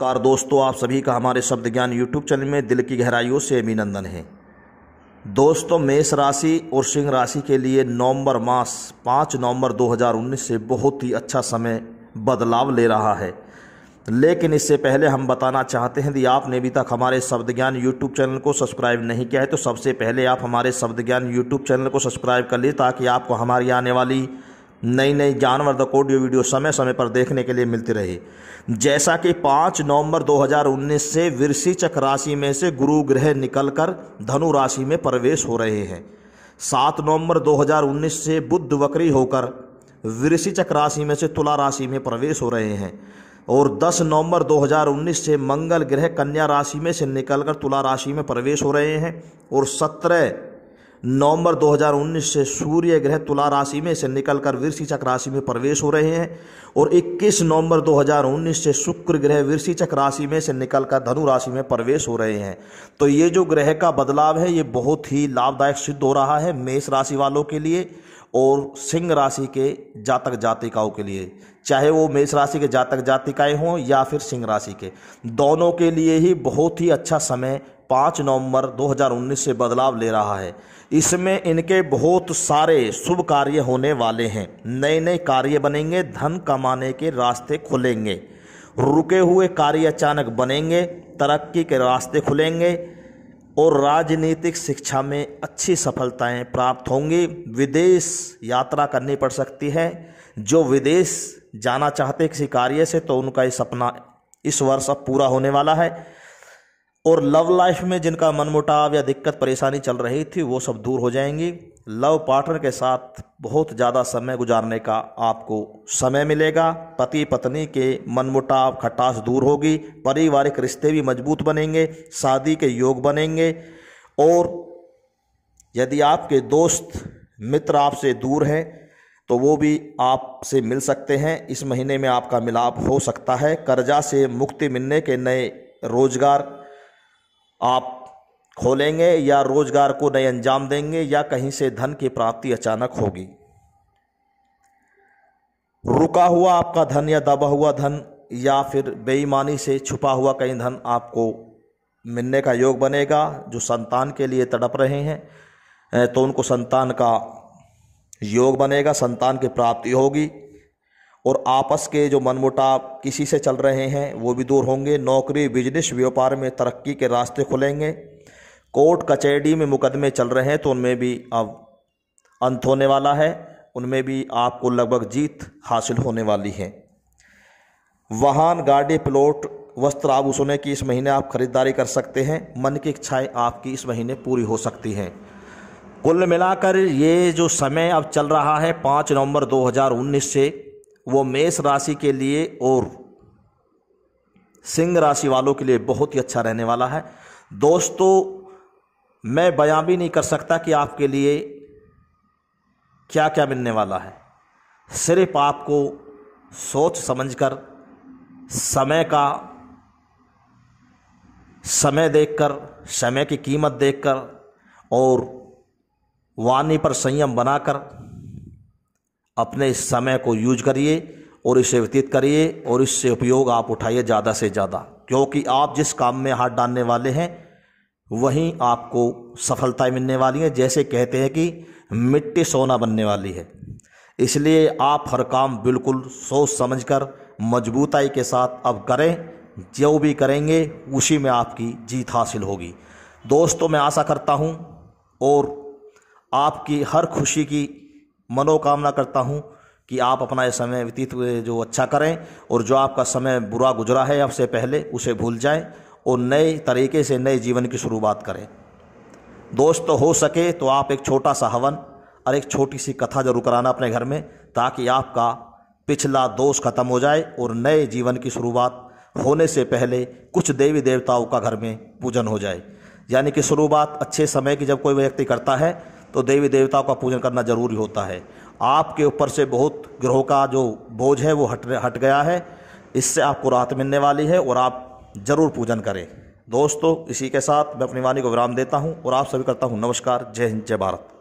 नमस्कार दोस्तों आप सभी का हमारे शब्द ज्ञान यूट्यूब चैनल में दिल की गहराइयों से अभिनंदन है दोस्तों मेष राशि और सिंह राशि के लिए नवंबर मास पाँच नवंबर 2019 से बहुत ही अच्छा समय बदलाव ले रहा है लेकिन इससे पहले हम बताना चाहते हैं यदि आपने अभी तक हमारे शब्द ज्ञान यूट्यूब चैनल को सब्सक्राइब नहीं किया है तो सबसे पहले आप हमारे शब्द ज्ञान यूट्यूब चैनल को सब्सक्राइब कर लिए ताकि आपको हमारी आने वाली नई नई जानवर तक ऑडियो वीडियो समय समय पर देखने के लिए मिलती रही जैसा कि 5 नवंबर 2019 से वृश्चिक राशि में से गुरु ग्रह निकलकर धनु राशि में प्रवेश हो रहे हैं 7 नवंबर 2019 से बुद्ध वक्री होकर वृश्चिक राशि में से तुला राशि में प्रवेश हो रहे हैं और 10 नवंबर 2019 से मंगल ग्रह कन्या राशि में से निकलकर तुला राशि में प्रवेश हो रहे हैं और सत्रह नवंबर 2019 से सूर्य ग्रह तुला राशि में से निकलकर वृषिचक राशि में प्रवेश हो रहे हैं और 21 नवंबर 2019 से शुक्र ग्रह वृषिचक राशि में से निकलकर धनु राशि में प्रवेश हो रहे हैं तो ये जो ग्रह का बदलाव है ये बहुत ही लाभदायक सिद्ध हो रहा है मेष राशि वालों के लिए और सिंह राशि के जातक जातिकाओं के लिए चाहे वो मेष राशि के जातक जातिकाएं हों या फिर सिंह राशि के दोनों के लिए ही बहुत ही अच्छा समय पाँच नवंबर 2019 से बदलाव ले रहा है इसमें इनके बहुत सारे शुभ कार्य होने वाले हैं नए नए कार्य बनेंगे धन कमाने के रास्ते खुलेंगे रुके हुए कार्य अचानक बनेंगे तरक्की के रास्ते खुलेंगे और राजनीतिक शिक्षा में अच्छी सफलताएं प्राप्त होंगी विदेश यात्रा करनी पड़ सकती है जो विदेश जाना चाहते किसी कार्य से तो उनका ये सपना इस वर्ष अब पूरा होने वाला है और लव लाइफ में जिनका मनमुटाव या दिक्कत परेशानी चल रही थी वो सब दूर हो जाएंगी लव पार्टनर के साथ बहुत ज़्यादा समय गुजारने का आपको समय मिलेगा पति पत्नी के मनमुटाव खटास दूर होगी पारिवारिक रिश्ते भी मजबूत बनेंगे शादी के योग बनेंगे और यदि आपके दोस्त मित्र आपसे दूर हैं तो वो भी आपसे मिल सकते हैं इस महीने में आपका मिलाप हो सकता है कर्जा से मुक्ति मिलने के नए रोजगार आप खोलेंगे या रोजगार को नए अंजाम देंगे या कहीं से धन की प्राप्ति अचानक होगी रुका हुआ आपका धन या दबा हुआ धन या फिर बेईमानी से छुपा हुआ कहीं धन आपको मिलने का योग बनेगा जो संतान के लिए तड़प रहे हैं तो उनको संतान का योग बनेगा संतान की प्राप्ति होगी और आपस के जो मनमुटाव किसी से चल रहे हैं वो भी दूर होंगे नौकरी बिजनेस व्यापार में तरक्की के रास्ते खुलेंगे कोर्ट कचहरी में मुकदमे चल रहे हैं तो उनमें भी अब अंत होने वाला है उनमें भी आपको लगभग जीत हासिल होने वाली है वाहन गाड़ी प्लॉट वस्त्र आभूषणों की इस महीने आप खरीदारी कर सकते हैं मन की इच्छाएं आपकी इस महीने पूरी हो सकती हैं कुल मिलाकर ये जो समय अब चल रहा है पाँच नवंबर 2019 से वो मेष राशि के लिए और सिंह राशि वालों के लिए बहुत ही अच्छा रहने वाला है दोस्तों मैं बयां भी नहीं कर सकता कि आपके लिए क्या क्या मिलने वाला है सिर्फ आपको सोच समझकर समय का समय देखकर समय की कीमत देखकर और वाणी पर संयम बनाकर अपने इस समय को यूज करिए और इसे व्यतीत करिए और इससे उपयोग आप उठाइए ज़्यादा से ज़्यादा क्योंकि आप जिस काम में हाथ डालने वाले हैं वहीं आपको सफलताएं मिलने वाली हैं जैसे कहते हैं कि मिट्टी सोना बनने वाली है इसलिए आप हर काम बिल्कुल सोच समझकर मजबूताई के साथ अब करें जो भी करेंगे उसी में आपकी जीत हासिल होगी दोस्तों मैं आशा करता हूँ और आपकी हर खुशी की मनोकामना करता हूँ कि आप अपना ये समय व्यतीत जो अच्छा करें और जो आपका समय बुरा गुजरा है आपसे पहले उसे भूल जाएं और नए तरीके से नए जीवन की शुरुआत करें दोस्त तो हो सके तो आप एक छोटा सा हवन और एक छोटी सी कथा जरूर कराना अपने घर में ताकि आपका पिछला दोष खत्म हो जाए और नए जीवन की शुरुआत होने से पहले कुछ देवी देवताओं का घर में पूजन हो जाए यानी कि शुरुआत अच्छे समय की जब कोई व्यक्ति करता है तो देवी देवताओं का पूजन करना जरूरी होता है आपके ऊपर से बहुत ग्रहों का जो बोझ है वो हट हट गया है इससे आपको राहत मिलने वाली है और आप जरूर पूजन करें दोस्तों इसी के साथ मैं अपनी वाणी को विराम देता हूँ और आप सभी करता हूँ नमस्कार जय हिंद जय भारत